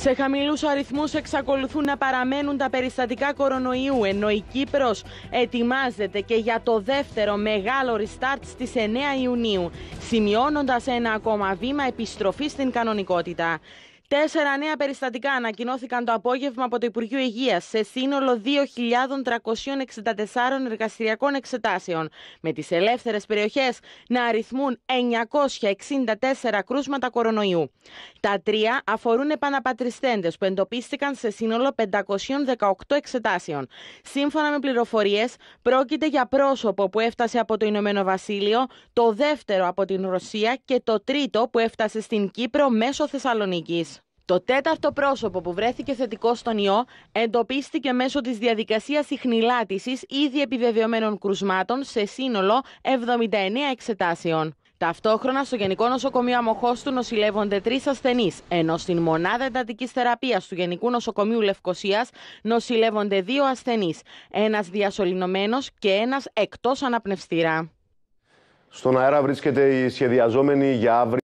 Σε χαμηλούς αριθμούς εξακολουθούν να παραμένουν τα περιστατικά κορονοϊού, ενώ η Κύπρος ετοιμάζεται και για το δεύτερο μεγάλο restart στις 9 Ιουνίου, σημειώνοντας ένα ακόμα βήμα επιστροφής στην κανονικότητα. Τέσσερα νέα περιστατικά ανακοινώθηκαν το απόγευμα από το Υπουργείο Υγείας σε σύνολο 2.364 εργαστηριακών εξετάσεων, με τις ελεύθερες περιοχές να αριθμούν 964 κρούσματα κορονοϊού. Τα τρία αφορούν επαναπατριστέντες που εντοπίστηκαν σε σύνολο 518 εξετάσεων. Σύμφωνα με πληροφορίες, πρόκειται για πρόσωπο που έφτασε από το Ηνωμένο Βασίλειο, το δεύτερο από την Ρωσία και το τρίτο που έφτασε στην Κύπρο μέσω Θεσσαλονίκης. Το τέταρτο πρόσωπο που βρέθηκε θετικό στον ιό εντοπίστηκε μέσω της διαδικασίας συχνηλάτησης ήδη επιβεβαιωμένων κρουσμάτων σε σύνολο 79 εξετάσεων. Ταυτόχρονα στο Γενικό Νοσοκομείο Αμοχώστου του νοσηλεύονται τρεις ασθενείς, ενώ στην Μονάδα εντατικής Θεραπείας του Γενικού Νοσοκομείου Λευκοσίας νοσηλεύονται δύο ασθενείς, ένας διασωληνωμένος και ένας εκτός αναπνευστήρα. Στον αέρα βρίσκεται η σχεδιαζόμενη για αύριο